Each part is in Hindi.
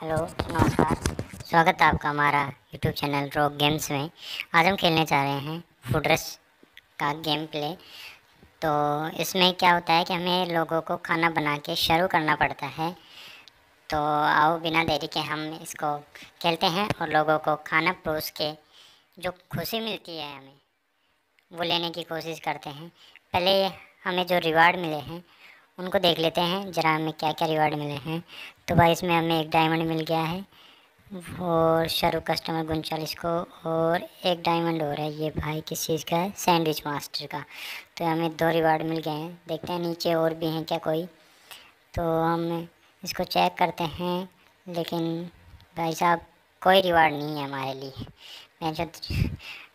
हेलो नमस्कार स्वागत है आपका हमारा यूट्यूब चैनल रॉक गेम्स में आज हम खेलने जा रहे हैं फूड रश का गेम प्ले तो इसमें क्या होता है कि हमें लोगों को खाना बना के शुरू करना पड़ता है तो आओ बिना देरी के हम इसको खेलते हैं और लोगों को खाना परोस के जो खुशी मिलती है हमें वो लेने की कोशिश करते हैं पहले हमें जो रिवार्ड मिले हैं उनको देख लेते हैं ज़रा हमें क्या क्या रिवार्ड मिले हैं तो भाई इसमें हमें एक डायमंड मिल गया है और शाहरुख कस्टमर उनचालीस को और एक डायमंड और है ये भाई किस चीज़ का है सैंडविच मास्टर का तो हमें दो रिवार्ड मिल गए हैं देखते हैं नीचे और भी हैं क्या कोई तो हम इसको चेक करते हैं लेकिन भाई साहब कोई रिवार्ड नहीं है हमारे लिए मैं जो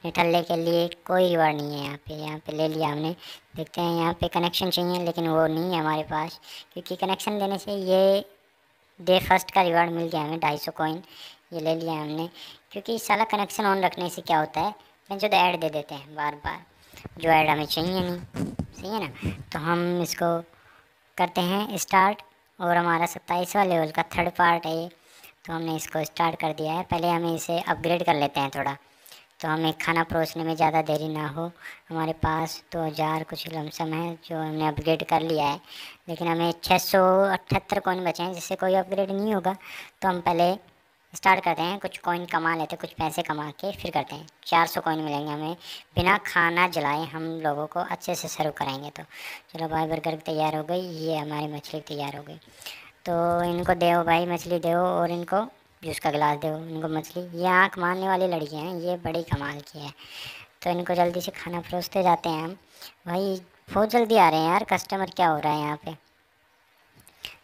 निठल्ले के लिए कोई रिवार्ड नहीं है यहाँ पे यहाँ पे ले लिया हमने देखते हैं यहाँ पे कनेक्शन चाहिए लेकिन वो नहीं है हमारे पास क्योंकि कनेक्शन देने से ये डे फर्स्ट का रिवार्ड मिल गया हमें ढाई सौ कोइन ये ले लिया हमने क्योंकि सारा कनेक्शन ऑन रखने से क्या होता है मैं जो ऐड दे देते हैं बार बार जो ऐड हमें चाहिए नहीं सही है ना तो हम इसको करते हैं स्टार्ट और हमारा सत्ताईसवा लेवल का थर्ड पार्ट है ये तो हमने इसको स्टार्ट कर दिया है पहले हमें इसे अपग्रेड कर लेते हैं थोड़ा तो हमें खाना परोसने में ज़्यादा देरी ना हो हमारे पास दो हज़ार कुछ लमसम है जो हमने अपग्रेड कर लिया है लेकिन हमें छः सौ अठहत्तर कॉइन बचे हैं जिससे कोई अपग्रेड नहीं होगा तो हम पहले स्टार्ट करते हैं कुछ कॉइन कमा लेते हैं कुछ पैसे कमा के फिर करते हैं चार सौ कॉइन मिलेंगे हमें बिना खाना जलाए हम लोगों को अच्छे से सर्व कराएंगे तो चलो भाई बर्गर तैयार हो गई ये हमारी मछली तैयार हो गई तो इनको दे भाई मछली दे और इनको जूस का गिलास दो इनको मछली ये आँख मारने वाली लड़कियाँ हैं ये बड़ी कमाल की है तो इनको जल्दी से खाना परोसते जाते हैं हम भाई बहुत जल्दी आ रहे हैं यार कस्टमर क्या हो रहा है यहाँ पे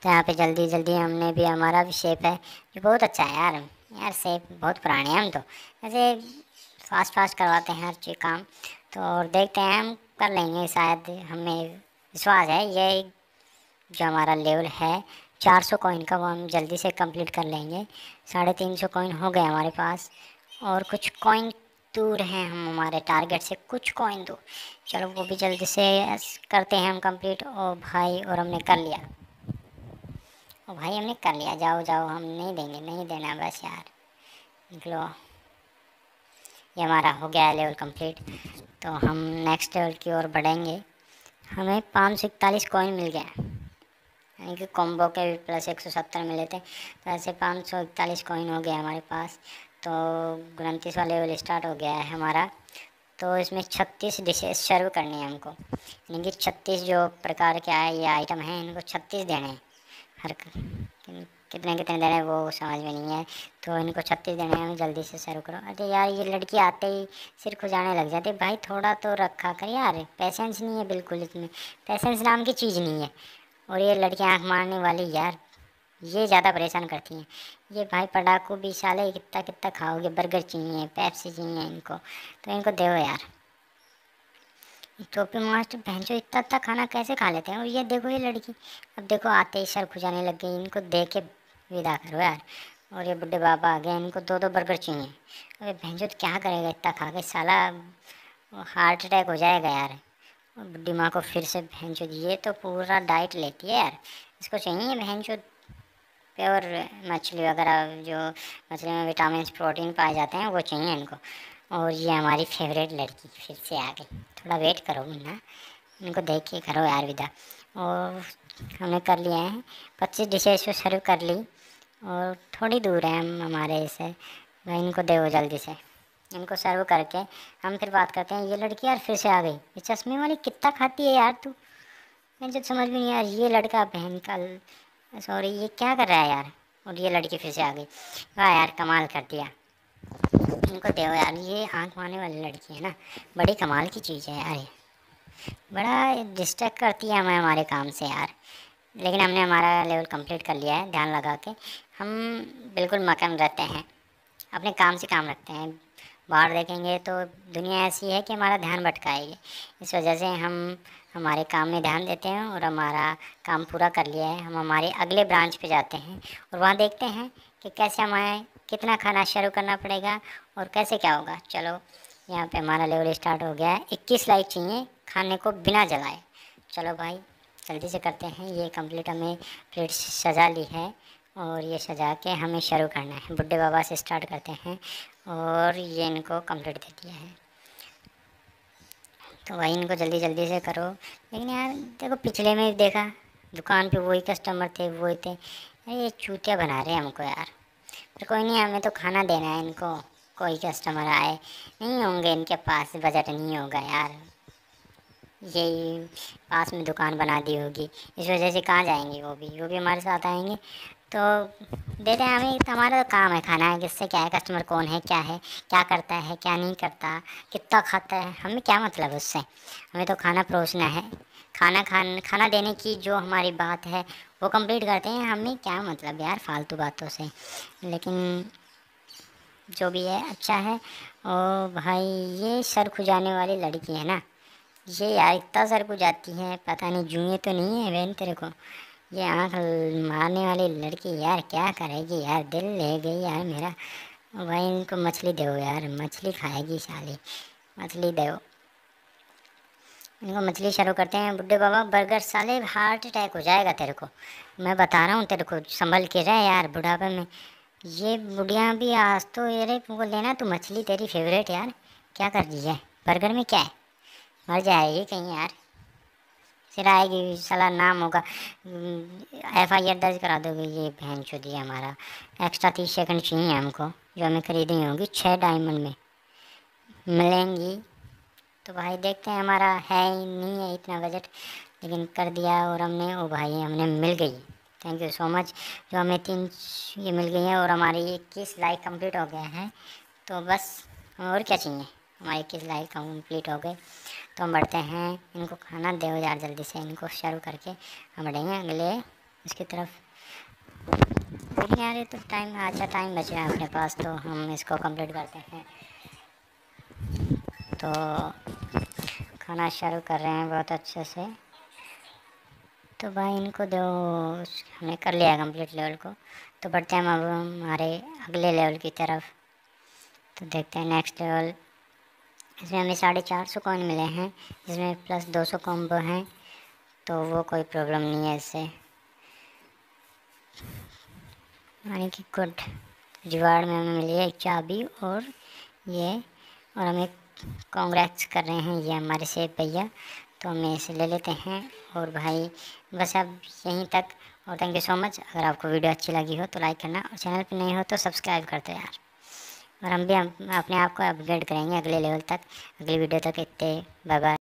तो यहाँ पे जल्दी जल्दी हमने भी हमारा भी शेप है ये बहुत अच्छा है यार यार शेप बहुत पुराने हैं हम तो ऐसे फास्ट फास्ट करवाते हैं हर चीज़ काम तो और देखते हैं हम कर लेंगे शायद हमें विश्वास है ये जो हमारा लेवल है चार सौ कॉइन का वो हम जल्दी से कंप्लीट कर लेंगे साढ़े तीन सौ कॉइन हो गए हमारे पास और कुछ कॉइन दूर हैं हम हमारे टारगेट से कुछ कॉइन दूर चलो वो भी जल्दी से करते हैं हम कंप्लीट ओ भाई और हमने कर लिया ओ भाई हमने कर लिया जाओ जाओ हम नहीं देंगे नहीं देना बस यार निकलो ये हमारा हो गया लेवल कम्प्लीट तो हम नेक्स्ट लेवल की ओर बढ़ेंगे हमें पाँच सौ इकतालीस कॉइन मिल गया यानी कि कॉम्बो के भी प्लस एक सौ सत्तर मिले थे तो ऐसे पाँच सौ इकतालीस कॉइन हो गया हमारे पास तो वाले लेवल स्टार्ट हो गया है हमारा तो इसमें छत्तीस डिशेज सर्व करनी है हमको यानी कि छत्तीस जो प्रकार के आए ये आइटम हैं इनको छत्तीस देने हैं हर कितने कितने देने वो समझ में नहीं है तो इनको छत्तीस देने हैं जल्दी से सर्व करो अरे यार ये लड़की आते ही सिर जाने लग जाती भाई थोड़ा तो रखा कर यार पैसेंस नहीं है बिल्कुल इसमें पैसेंस नाम की चीज़ नहीं है और ये लड़कियाँ आँख मारने वाली यार ये ज़्यादा परेशान करती हैं ये भाई पटाखू भी साले कितना कितना खाओगे बर्गर चाहिए पैप्सी चाहिए इनको तो इनको दे यार टोपी तो मास्टर जो इतना इतना खाना कैसे खा लेते हैं और ये देखो ये लड़की अब देखो आते ही सर खुजाने लग गई इनको दे के विदा करो यार और ये बुढ़े बाबा आ गए इनको दो दो बर्गर चाहिए अरे जो क्या करेगा इतना खा के साला हार्ट अटैक हो जाएगा यार बुढ़ी माँ को फिर से भैंसो ये तो पूरा डाइट लेती है यार इसको चाहिए भैंसो प्योर मछली वगैरह जो मछली में विटामिन प्रोटीन पाए जाते हैं वो चाहिए इनको और ये हमारी फेवरेट लड़की फिर से आ गई थोड़ा वेट करो मुन्ना इनको देख के करो यार विदा और हमने कर लिए हैं पच्चीस डिशेज को सर्व कर ली और थोड़ी दूर है हम हमारे इसे इनको दे जल्दी से इनको सर्व करके हम फिर बात करते हैं ये लड़की यार फिर से आ गई ये चश्मे वाली कितना खाती है यार तू मैं जब समझ में नहीं यार ये लड़का बहन का सॉरी ये क्या कर रहा है यार और ये लड़की फिर से आ गई वाह यार कमाल कर दिया इनको देव यार ये आँख मारने वाली लड़की है ना बड़ी कमाल की चीज़ है यार बड़ा डिस्टर्ब करती है हमें हमारे काम से यार लेकिन हमने हमारा लेवल कंप्लीट कर लिया है ध्यान लगा के हम बिल्कुल मकम रहते हैं अपने काम से काम रखते हैं बाहर देखेंगे तो दुनिया ऐसी है कि हमारा ध्यान भटकाएगी इस वजह से हम हमारे काम में ध्यान देते हैं और हमारा काम पूरा कर लिया है हम हमारे अगले ब्रांच पे जाते हैं और वहाँ देखते हैं कि कैसे हमें कितना खाना शुरू करना पड़ेगा और कैसे क्या होगा चलो यहाँ पे हमारा लेवल स्टार्ट हो गया है इक्कीस लाइट चाहिए खाने को बिना जलाए चलो भाई जल्दी से करते हैं ये कम्प्लीट हमें प्लेट सजा ली है और ये सजा के हमें शुरू करना है बुढ़े बाबा से स्टार्ट करते हैं और ये इनको कंप्लीट दे दिया है तो वही इनको जल्दी जल्दी से करो लेकिन यार देखो पिछले में देखा दुकान पे वही कस्टमर थे वो थे ये चूतिया बना रहे हैं हमको यार पर कोई नहीं हमें तो खाना देना है इनको कोई कस्टमर आए नहीं होंगे इनके पास बजट नहीं होगा यार यही पास में दुकान बना दी होगी इस वजह से कहाँ जाएंगे वो भी वो भी हमारे साथ आएंगे तो देते हैं हमें हमारा काम है खाना है किससे क्या है कस्टमर कौन है क्या है क्या करता है क्या नहीं करता कितना खाता है हमें क्या मतलब उससे हमें तो खाना परोसना है खाना खान खाना देने की जो हमारी बात है वो कंप्लीट करते हैं हमें क्या मतलब यार फालतू बातों से लेकिन जो भी है अच्छा है ओ भाई ये सर खुजाने वाली लड़की है ना ये यार इतना सर खुजाती है पता नहीं जूए तो नहीं है बहन तेरे को ये आँख मारने वाली लड़की यार क्या करेगी यार दिल ले गई यार मेरा वही इनको मछली दो यार मछली खाएगी शाली मछली दो इनको मछली शुरू करते हैं बुड्ढे बाबा बर्गर साले हार्ट अटैक हो जाएगा तेरे को मैं बता रहा हूँ तेरे को संभल के रह यार बुढ़ापे में ये बुढ़िया भी आज तो ये बोल लेना तू मछली तेरी फेवरेट यार क्या कर दीजिए बर्गर में क्या है मर जाएगी कहीं यार फिर आएगी सलाह नाम होगा एफ आई आर दर्ज करा दोगे ये बहन चुदी हमारा एक्स्ट्रा तीस सेकंड चाहिए हमको जो हमें खरीदनी होगी छः डायमंड में मिलेंगी तो भाई देखते हैं हमारा है ही नहीं है इतना बजट लेकिन कर दिया और हमने ओ भाई हमने मिल गई थैंक यू सो मच जो हमें तीन ये मिल गई हैं और हमारी इक्कीस लाइक कंप्लीट हो गए हैं तो बस और क्या चाहिए हमारी इक्कीस लाइक कंप्लीट हो गए तो हम बढ़ते हैं इनको खाना दे यार जल्दी से इनको शुरू करके हम बढ़ेंगे अगले उसकी तरफ नहीं आ रहे तो टाइम अच्छा टाइम बच रहा है अपने पास तो हम इसको कंप्लीट करते हैं तो खाना शुरू कर रहे हैं बहुत अच्छे से तो भाई इनको दो हमने कर लिया कंप्लीट लेवल को तो बढ़ते हैं हम अब हमारे अगले लेवल की तरफ तो देखते हैं नेक्स्ट लेवल इसमें हमें साढ़े चार सौ कॉइन मिले हैं जिसमें प्लस दो सौ कॉम्बो हैं तो वो कोई प्रॉब्लम नहीं है इससे यानी कि गुड रिवार्ड में हमें मिली है चाबी और ये और हमें कॉन्ग्रेट्स कर रहे हैं ये हमारे से भैया तो हमें इसे ले लेते हैं और भाई बस अब यहीं तक और थैंक यू सो मच अगर आपको वीडियो अच्छी लगी हो तो लाइक करना और चैनल पर नहीं हो तो सब्सक्राइब करते यार और हम भी हम अपने आप को अपग्रेड करेंगे अगले लेवल तक अगली वीडियो तक इतने बाय बाय